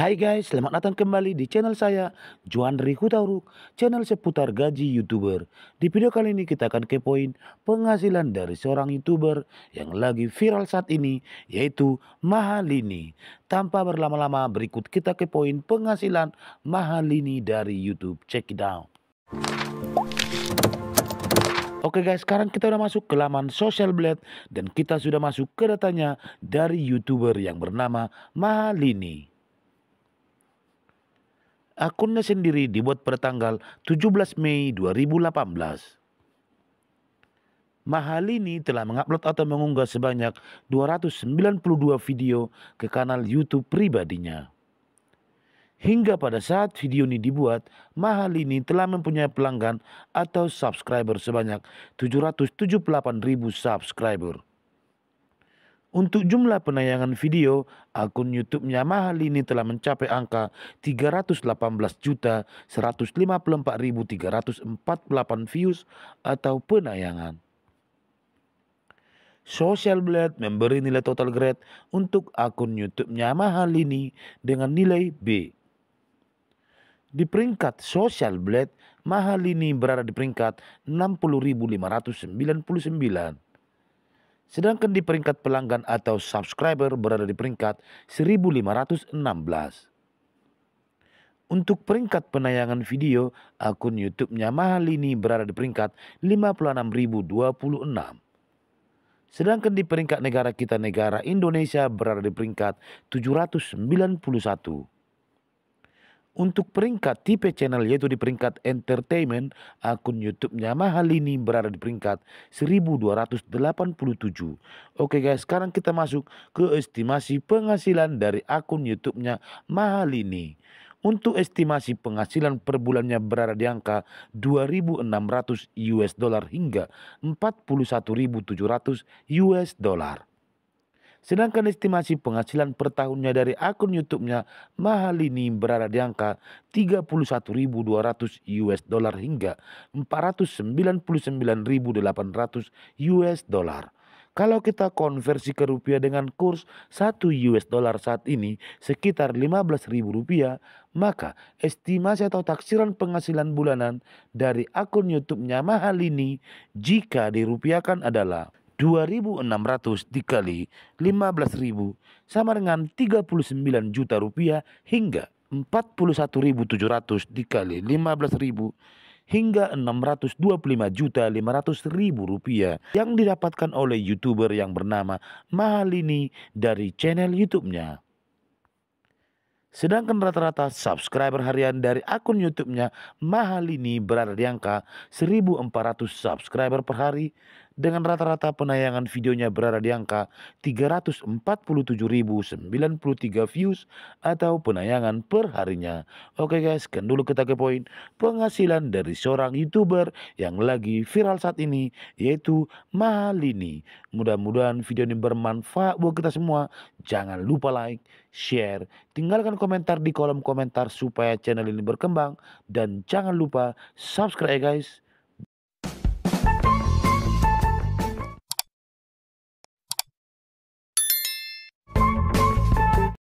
Hai guys, selamat datang kembali di channel saya, Juandri Tauruk, channel seputar gaji YouTuber. Di video kali ini kita akan kepoin penghasilan dari seorang YouTuber yang lagi viral saat ini, yaitu Mahalini. Tanpa berlama-lama, berikut kita kepoin penghasilan Mahalini dari YouTube. Check it out. Oke guys, sekarang kita udah masuk ke laman Social Blade dan kita sudah masuk ke datanya dari YouTuber yang bernama Mahalini. Akunnya sendiri dibuat pada tanggal 17 Mei 2018. Mahalini telah mengupload atau mengunggah sebanyak 292 video ke kanal YouTube pribadinya. Hingga pada saat video ini dibuat, Mahalini telah mempunyai pelanggan atau subscriber sebanyak 778.000 subscriber. Untuk jumlah penayangan video, akun YouTube-nya Mahal ini telah mencapai angka 318.154.348 views atau penayangan. Social Blade memberi nilai total grade untuk akun YouTube-nya Mahal ini dengan nilai B. Di peringkat Social Blade, Mahal ini berada di peringkat 60.599. Sedangkan di peringkat pelanggan atau subscriber berada di peringkat 1516. Untuk peringkat penayangan video, akun YouTube-nya Mahalini berada di peringkat 56.026. Sedangkan di peringkat negara kita negara Indonesia berada di peringkat 791. Untuk peringkat tipe channel yaitu di peringkat entertainment, akun YouTube-nya mahal ini berada di peringkat 1287. Oke guys, sekarang kita masuk ke estimasi penghasilan dari akun YouTube-nya mahal ini. Untuk estimasi penghasilan per bulannya berada di angka 2.600 US dollar hingga 41.700 US dollar. Sedangkan estimasi penghasilan per tahunnya dari akun YouTube-nya Mahalini berada di angka 31.200 US dollar hingga 499.800 US dollar. Kalau kita konversi ke rupiah dengan kurs 1 US dollar saat ini sekitar 15.000 rupiah, maka estimasi atau taksiran penghasilan bulanan dari akun YouTube-nya Mahalini jika dirupiahkan adalah 2.600 dikali 15.000 sama dengan 39 juta rupiah hingga 41.700 dikali 15.000 hingga 625.500.000 rupiah yang didapatkan oleh YouTuber yang bernama Mahalini dari channel YouTube-nya. Sedangkan rata-rata subscriber harian dari akun YouTube-nya Mahalini berada di angka 1.400 subscriber per hari dengan rata-rata penayangan videonya berada di angka 347.093 views atau penayangan per harinya. Oke guys, kan dulu kita ke point penghasilan dari seorang YouTuber yang lagi viral saat ini yaitu Mahalini. Mudah-mudahan video ini bermanfaat buat kita semua. Jangan lupa like, share, tinggalkan komentar di kolom komentar supaya channel ini berkembang dan jangan lupa subscribe ya, guys.